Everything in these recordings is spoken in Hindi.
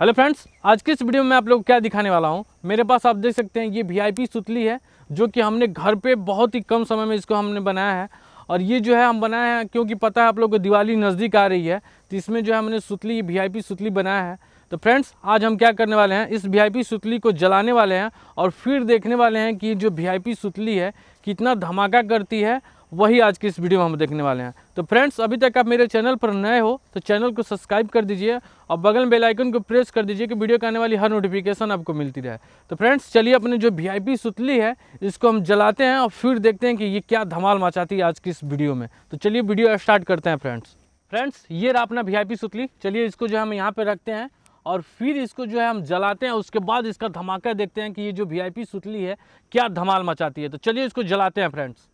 हेलो फ्रेंड्स आज के इस वीडियो में आप लोग क्या दिखाने वाला हूँ मेरे पास आप देख सकते हैं ये वीआईपी सुतली है जो कि हमने घर पे बहुत ही कम समय में इसको हमने बनाया है और ये जो है हम बनाए हैं क्योंकि पता है आप लोग को दिवाली नज़दीक आ रही है तो इसमें जो है हमने सुतली वी आई सुतली बनाया है तो फ्रेंड्स आज हम क्या करने वाले हैं इस वी सुतली को जलाने वाले हैं और फिर देखने वाले हैं कि जो वी सुतली है कितना धमाका करती है वही आज की इस वीडियो में हम देखने वाले हैं तो फ्रेंड्स अभी तक आप मेरे चैनल पर नए हो तो चैनल को सब्सक्राइब कर दीजिए और बगल में बेलाइकन को प्रेस कर दीजिए कि वीडियो के आने वाली हर नोटिफिकेशन आपको मिलती रहे तो फ्रेंड्स चलिए अपने जो वी सुतली है इसको हम जलाते हैं और फिर देखते हैं कि ये क्या धमाल मचाती है आज की इस वीडियो में तो चलिए वीडियो स्टार्ट करते हैं फ्रेंड्स फ्रेंड्स ये रहा अपना वी सुतली चलिए इसको जो हम यहाँ पर रखते हैं और फिर इसको जो है हम जलाते हैं उसके बाद इसका धमाका देखते हैं कि ये जो वी सुतली है क्या धमाल मचाती है तो चलिए इसको जलाते हैं फ्रेंड्स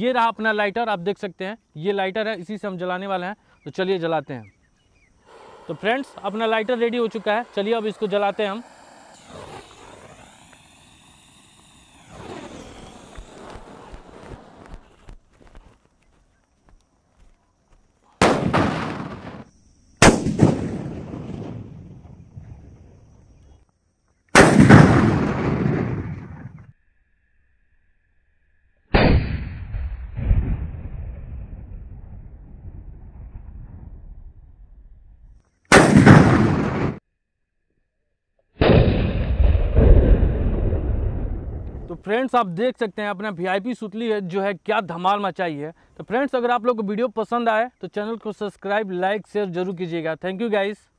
ये रहा अपना लाइटर आप देख सकते हैं ये लाइटर है इसी से हम जलाने वाले हैं तो चलिए जलाते हैं तो फ्रेंड्स अपना लाइटर रेडी हो चुका है चलिए अब इसको जलाते हैं हम तो फ्रेंड्स आप देख सकते हैं अपना वीआईपी सुतली है जो है क्या धमाल मचाई है तो फ्रेंड्स अगर आप लोग को वीडियो पसंद आए तो चैनल को सब्सक्राइब लाइक शेयर जरूर कीजिएगा थैंक यू गाइस